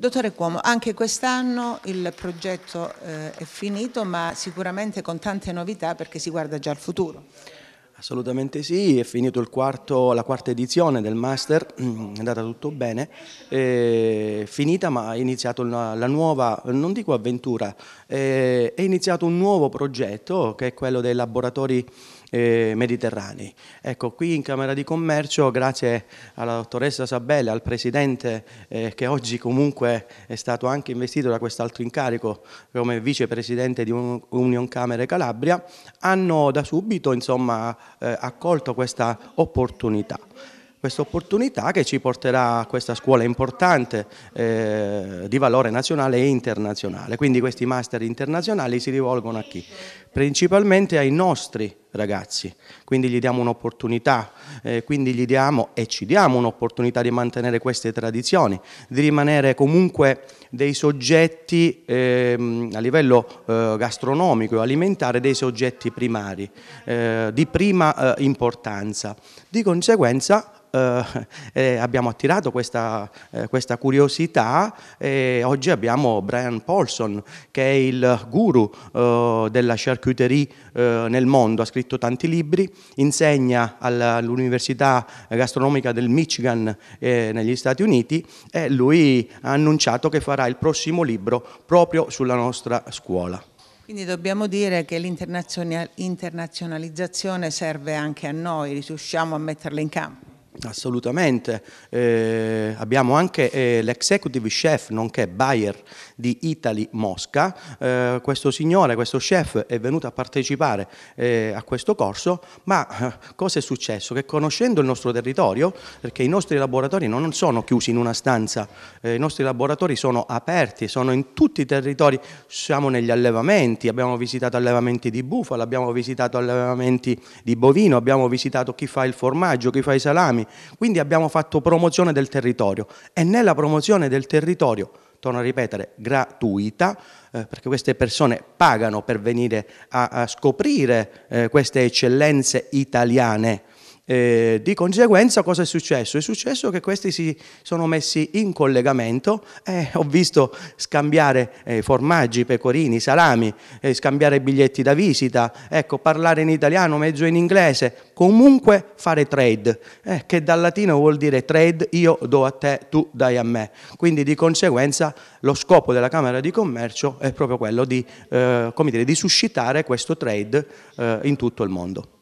Dottore Cuomo, anche quest'anno il progetto eh, è finito, ma sicuramente con tante novità perché si guarda già al futuro. Assolutamente sì, è finito quarto, la quarta edizione del Master, è andata tutto bene, è finita ma è iniziata la nuova, non dico avventura, è iniziato un nuovo progetto che è quello dei laboratori eh, mediterranei. Ecco, qui in Camera di Commercio, grazie alla dottoressa Sabella, al Presidente eh, che oggi comunque è stato anche investito da quest'altro incarico come Vicepresidente di Union Camere Calabria, hanno da subito insomma, eh, accolto questa opportunità. Questa opportunità che ci porterà a questa scuola importante eh, di valore nazionale e internazionale. Quindi questi master internazionali si rivolgono a chi? Principalmente ai nostri ragazzi, quindi gli diamo un'opportunità, eh, quindi gli diamo e ci diamo un'opportunità di mantenere queste tradizioni, di rimanere comunque dei soggetti ehm, a livello eh, gastronomico e alimentare dei soggetti primari eh, di prima eh, importanza. Di conseguenza eh, eh, abbiamo attirato questa, eh, questa curiosità e oggi abbiamo Brian Paulson che è il guru eh, della charcuterie eh, nel mondo, ha scritto tanti libri, insegna all'Università Gastronomica del Michigan eh, negli Stati Uniti e lui ha annunciato che farà il prossimo libro proprio sulla nostra scuola. Quindi dobbiamo dire che l'internazionalizzazione serve anche a noi, riusciamo a metterla in campo. Assolutamente, eh, abbiamo anche eh, l'executive chef nonché buyer di Italy Mosca, eh, questo signore, questo chef è venuto a partecipare eh, a questo corso, ma eh, cosa è successo? Che conoscendo il nostro territorio, perché i nostri laboratori non sono chiusi in una stanza, eh, i nostri laboratori sono aperti, sono in tutti i territori, siamo negli allevamenti, abbiamo visitato allevamenti di bufala, abbiamo visitato allevamenti di bovino, abbiamo visitato chi fa il formaggio, chi fa i salami, quindi abbiamo fatto promozione del territorio e nella promozione del territorio, torno a ripetere, gratuita, eh, perché queste persone pagano per venire a, a scoprire eh, queste eccellenze italiane eh, di conseguenza cosa è successo? È successo che questi si sono messi in collegamento, eh, ho visto scambiare eh, formaggi, pecorini, salami, eh, scambiare biglietti da visita, ecco, parlare in italiano, mezzo in inglese, comunque fare trade, eh, che dal latino vuol dire trade, io do a te, tu dai a me. Quindi di conseguenza lo scopo della Camera di Commercio è proprio quello di, eh, dire, di suscitare questo trade in tutto il mondo.